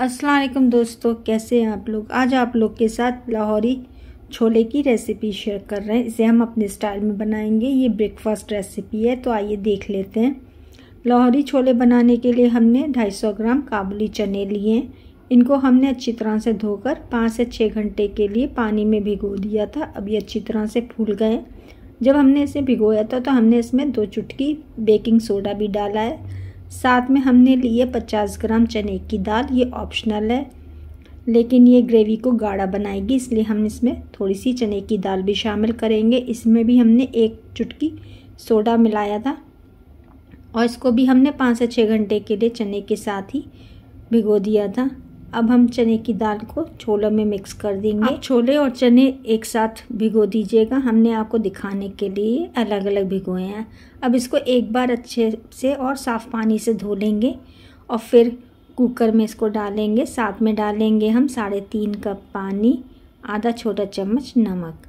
असलकम दोस्तों कैसे हैं आप लोग आज आप लोग के साथ लाहौरी छोले की रेसिपी शेयर कर रहे हैं इसे हम अपने स्टाइल में बनाएंगे ये ब्रेकफास्ट रेसिपी है तो आइए देख लेते हैं लाहौरी छोले बनाने के लिए हमने 250 ग्राम काबुली चने लिए हैं इनको हमने अच्छी तरह से धोकर पाँच से छः घंटे के लिए पानी में भिगो दिया था अब ये अच्छी तरह से फूल गए जब हमने इसे भिगोया था तो हमने इसमें दो चुटकी बेकिंग सोडा भी डाला है साथ में हमने लिए 50 ग्राम चने की दाल ये ऑप्शनल है लेकिन ये ग्रेवी को गाढ़ा बनाएगी इसलिए हम इसमें थोड़ी सी चने की दाल भी शामिल करेंगे इसमें भी हमने एक चुटकी सोडा मिलाया था और इसको भी हमने पाँच से छः घंटे के लिए चने के साथ ही भिगो दिया था अब हम चने की दाल को छोलों में मिक्स कर देंगे छोले और चने एक साथ भिगो दीजिएगा हमने आपको दिखाने के लिए अलग अलग भिगोए हैं अब इसको एक बार अच्छे से और साफ़ पानी से धो लेंगे और फिर कुकर में इसको डालेंगे साथ में डालेंगे हम साढ़े तीन कप पानी आधा छोटा चम्मच नमक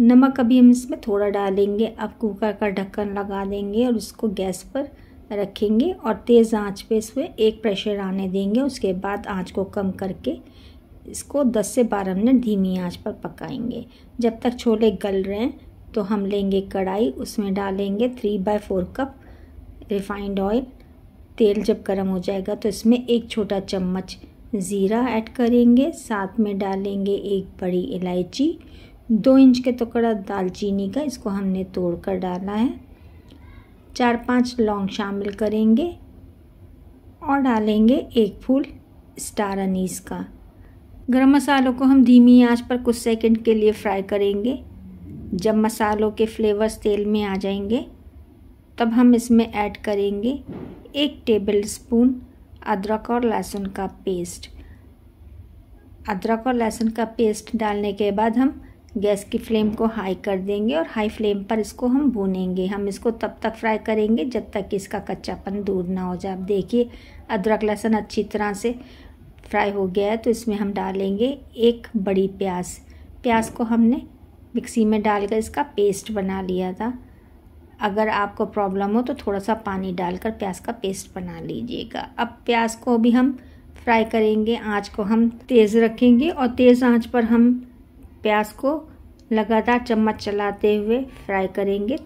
नमक अभी हम इसमें थोड़ा डालेंगे अब कुकर का ढक्कन लगा देंगे और उसको गैस पर रखेंगे और तेज़ आंच पे इसमें एक प्रेशर आने देंगे उसके बाद आंच को कम करके इसको 10 से 12 मिनट धीमी आंच पर पकाएंगे जब तक छोले गल रहे हैं तो हम लेंगे कढ़ाई उसमें डालेंगे three by four cup refined oil तेल जब गर्म हो जाएगा तो इसमें एक छोटा चम्मच ज़ीरा ऐड करेंगे साथ में डालेंगे एक बड़ी इलायची दो इंच के टुकड़ा दालचीनी का इसको हमने तोड़ कर डाला है चार पांच लौंग शामिल करेंगे और डालेंगे एक फूल स्टार अनीस का गरम मसालों को हम धीमी आंच पर कुछ सेकंड के लिए फ्राई करेंगे जब मसालों के फ्लेवर्स तेल में आ जाएंगे तब हम इसमें ऐड करेंगे एक टेबल स्पून अदरक और लहसुन का पेस्ट अदरक और लहसुन का पेस्ट डालने के बाद हम गैस की फ्लेम को हाई कर देंगे और हाई फ्लेम पर इसको हम भूनेंगे हम इसको तब तक फ्राई करेंगे जब तक इसका कच्चापन दूर ना हो जाए आप देखिए अदरक लहसुन अच्छी तरह से फ्राई हो गया है तो इसमें हम डालेंगे एक बड़ी प्याज प्याज को हमने मिक्सी में डालकर इसका पेस्ट बना लिया था अगर आपको प्रॉब्लम हो तो थोड़ा सा पानी डालकर प्याज का पेस्ट बना लीजिएगा अब प्याज को भी हम फ्राई करेंगे आँच को हम तेज़ रखेंगे और तेज़ आँच पर हम प्याज को लगातार चम्मच चलाते हुए फ्राई करेंगे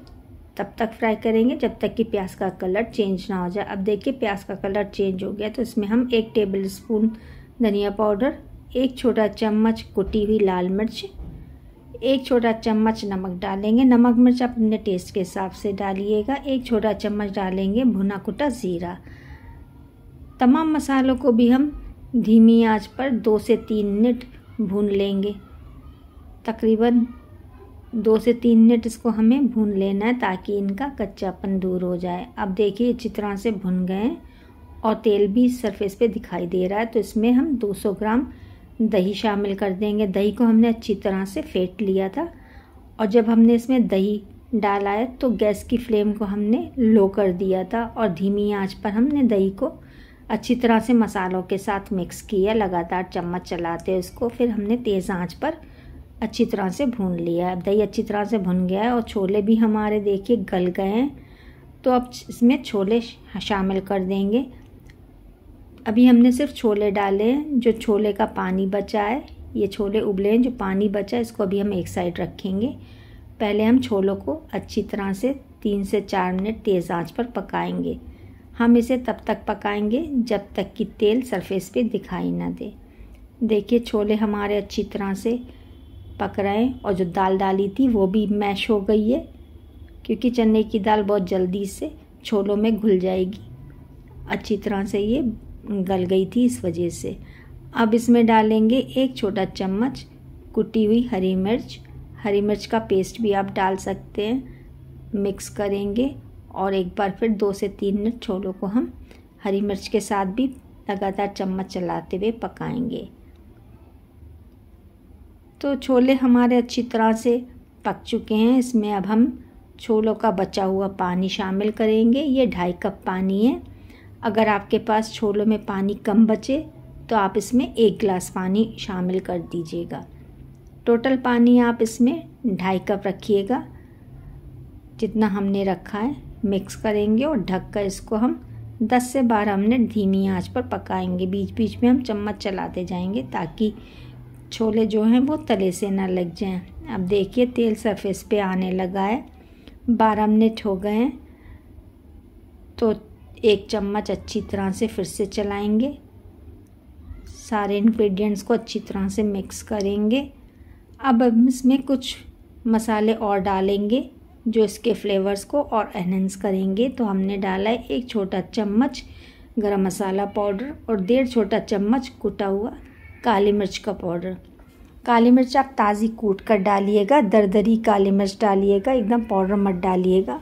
तब तक फ्राई करेंगे जब तक कि प्याज का कलर चेंज ना हो जाए अब देखिए प्याज का कलर चेंज हो गया तो इसमें हम एक टेबल स्पून धनिया पाउडर एक छोटा चम्मच कुटी हुई लाल मिर्च एक छोटा चम्मच नमक डालेंगे नमक मिर्च अपने टेस्ट के हिसाब से डालिएगा एक छोटा चम्मच डालेंगे भुना कुटा ज़ीरा तमाम मसालों को भी हम धीमी आंच पर दो से तीन मिनट भून लेंगे तकरीबन दो से तीन मिनट इसको हमें भून लेना है ताकि इनका कच्चापन दूर हो जाए अब देखिए अच्छी तरह से भुन गए और तेल भी सरफेस पे दिखाई दे रहा है तो इसमें हम 200 ग्राम दही शामिल कर देंगे दही को हमने अच्छी तरह से फेंट लिया था और जब हमने इसमें दही डाला है तो गैस की फ्लेम को हमने लो कर दिया था और धीमी आंच पर हमने दही को अच्छी तरह से मसालों के साथ मिक्स किया लगातार चम्मच चलाते उसको फिर हमने तेज़ आंच पर अच्छी तरह से भून लिया है अब दही अच्छी तरह से भुन गया है और छोले भी हमारे देखिए गल गए हैं तो अब इसमें छोले शामिल कर देंगे अभी हमने सिर्फ छोले डाले हैं जो छोले का पानी बचा है ये छोले उबले हैं जो पानी बचा है इसको अभी हम एक साइड रखेंगे पहले हम छोलों को अच्छी तरह से तीन से चार मिनट तेज़ आंच पर पकाएंगे हम इसे तब तक पकाएंगे जब तक कि तेल सरफेस पे दिखाई ना दे देखिए छोले हमारे अच्छी तरह से पक रहे हैं और जो दाल डाली थी वो भी मैश हो गई है क्योंकि चने की दाल बहुत जल्दी से छोलों में घुल जाएगी अच्छी तरह से ये गल गई थी इस वजह से अब इसमें डालेंगे एक छोटा चम्मच कुटी हुई हरी मिर्च हरी मिर्च का पेस्ट भी आप डाल सकते हैं मिक्स करेंगे और एक बार फिर दो से तीन मिनट छोलों को हम हरी मिर्च के साथ भी लगातार चम्मच चलाते हुए पकाएंगे तो छोले हमारे अच्छी तरह से पक चुके हैं इसमें अब हम छोलों का बचा हुआ पानी शामिल करेंगे ये ढाई कप पानी है अगर आपके पास छोलों में पानी कम बचे तो आप इसमें एक गिलास पानी शामिल कर दीजिएगा टोटल पानी आप इसमें ढाई कप रखिएगा जितना हमने रखा है मिक्स करेंगे और ढक कर इसको हम 10 से 12 मिनट धीमी आंच पर पकाएंगे बीच बीच में हम चम्मच चलाते जाएंगे ताकि छोले जो हैं वो तले से ना लग जाएं अब देखिए तेल सरफेस पे आने लगा है बारह मिनट हो गए हैं तो एक चम्मच अच्छी तरह से फिर से चलाएंगे सारे इंग्रेडिएंट्स को अच्छी तरह से मिक्स करेंगे अब हम इसमें कुछ मसाले और डालेंगे जो इसके फ्लेवर्स को और एनहेंस करेंगे तो हमने डाला है एक छोटा चम्मच गरम मसाला पाउडर और डेढ़ छोटा चम्मच कुटा हुआ काली मिर्च का पाउडर काली मिर्च आप ताज़ी कूट कर डालिएगा दरदरी काली मिर्च डालिएगा एकदम पाउडर मत डालिएगा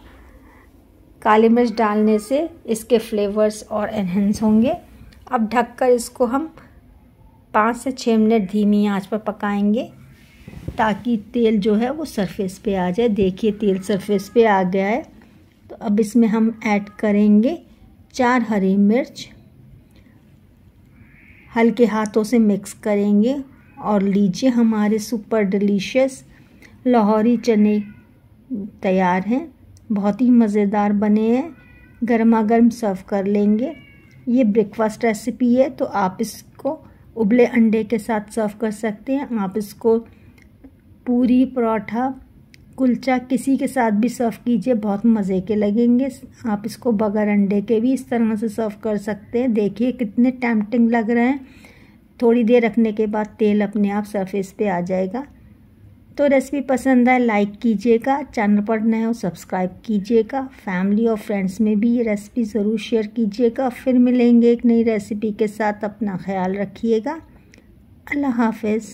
काली मिर्च डालने से इसके फ्लेवर्स और एनहेंस होंगे अब ढककर इसको हम पाँच से छः मिनट धीमी आंच पर पकाएंगे ताकि तेल जो है वो सरफेस पे आ जाए देखिए तेल सरफेस पे आ गया है तो अब इसमें हम ऐड करेंगे चार हरी मिर्च हल्के हाथों से मिक्स करेंगे और लीजिए हमारे सुपर डिलीशियस लाहौरी चने तैयार हैं बहुत ही मज़ेदार बने हैं गर्मा गर्म सर्व कर लेंगे ये ब्रेकफास्ट रेसिपी है तो आप इसको उबले अंडे के साथ सर्व कर सकते हैं आप इसको पूरी पराठा कुलचा किसी के साथ भी सर्व कीजिए बहुत मज़े के लगेंगे आप इसको बगैर अंडे के भी इस तरह से सर्व कर सकते हैं देखिए कितने टैम्पटिंग लग रहे हैं थोड़ी देर रखने के बाद तेल अपने आप सरफेस पे आ जाएगा तो रेसिपी पसंद आए लाइक कीजिएगा चैनल पर नए हो सब्सक्राइब कीजिएगा फैमिली और फ्रेंड्स में भी ये रेसिपी ज़रूर शेयर कीजिएगा फिर मिलेंगे एक नई रेसिपी के साथ अपना ख्याल रखिएगा अल्लाह हाफिज़